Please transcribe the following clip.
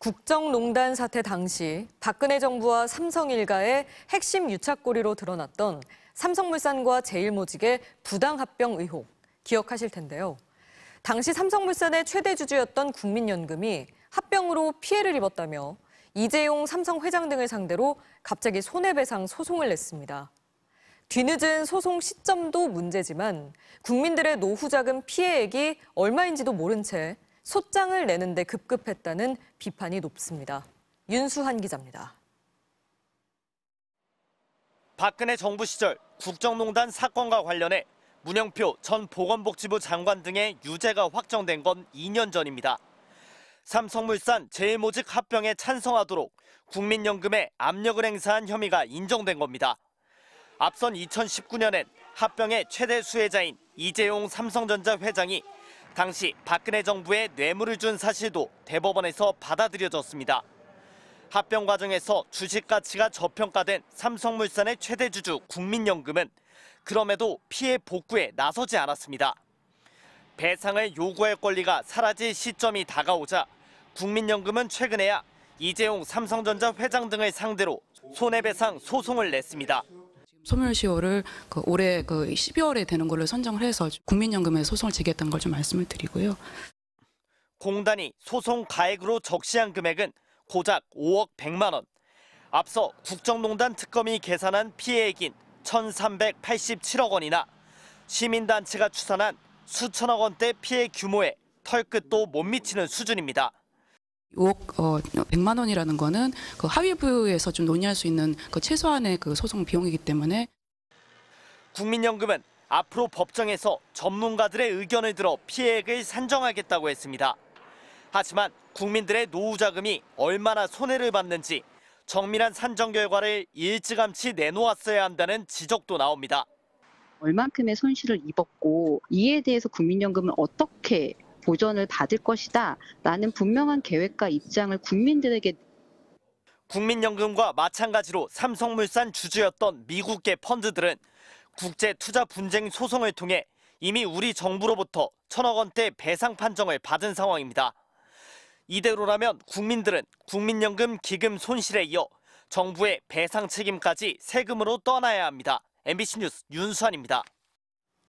국정농단 사태 당시 박근혜 정부와 삼성 일가의 핵심 유착고리로 드러났던 삼성물산과 제일모직의 부당합병 의혹 기억하실 텐데요. 당시 삼성물산의 최대 주주였던 국민연금이 합병으로 피해를 입었다며 이재용 삼성 회장 등을 상대로 갑자기 손해배상 소송을 냈습니다. 뒤늦은 소송 시점도 문제지만 국민들의 노후 자금 피해액이 얼마인지도 모른 채 소장을 내는데 급급했다는 비판이 높습니다. 윤수한 기자입니다. 박근혜 정부 시절 국정농단 사건과 관련해 문영표 전 보건복지부 장관 등의 유죄가 확정된 건 2년 전입니다. 삼성물산 제일모직 합병에 찬성하도록 국민연금에 압력을 행사한 혐의가 인정된 겁니다. 앞선 2019년엔 합병의 최대 수혜자인 이재용 삼성전자 회장이 당시 박근혜 정부에 뇌물을 준 사실도 대법원에서 받아들여졌습니다. 합병 과정에서 주식 가치가 저평가된 삼성물산의 최대 주주 국민연금은 그럼에도 피해 복구에 나서지 않았습니다. 배상을 요구할 권리가 사라질 시점이 다가오자 국민연금은 최근에야 이재용 삼성전자 회장 등을 상대로 손해배상 소송을 냈습니다. 소멸 시효를 그 올해 그 12월에 되는 걸로 선정을 해서 국민연금에 소송을 제기했다는걸좀 말씀을 드리고요. 공단이 소송 가액으로 적시한 금액은 고작 5억 100만 원. 앞서 국정농단 특검이 계산한 피해액인 1,387억 원이나 시민단체가 추산한 수천억 원대 피해 규모에 털끝도 못 미치는 수준입니다. 5억 어, 100만 원이라는 거는 그 하위부에서 좀 논의할 수 있는 그 최소한의 그 소송 비용이기 때문에 국민연금은 앞으로 법정에서 전문가들의 의견을 들어 피해액을 산정하겠다고 했습니다. 하지만 국민들의 노후 자금이 얼마나 손해를 받는지 정밀한 산정 결과를 일찌감치 내놓았어야 한다는 지적도 나옵니다. 얼만큼의 손실을 입었고 이에 대해서 국민연금은 어떻게 보전을 받을 것이다 라는 분명한 계획과 입장을 국민들에게 국민연금과 마찬가지로 삼성물산 주주였던 미국계 펀드들은 국제 투자 분쟁 소송을 통해 이미 우리 정부로부터 천억 원대 배상 판정을 받은 상황입니다. 이대로라면 국민들은 국민연금 기금 손실에 이어 정부의 배상 책임까지 세금으로 떠나야 합니다. MBC 뉴스 윤수환입니다.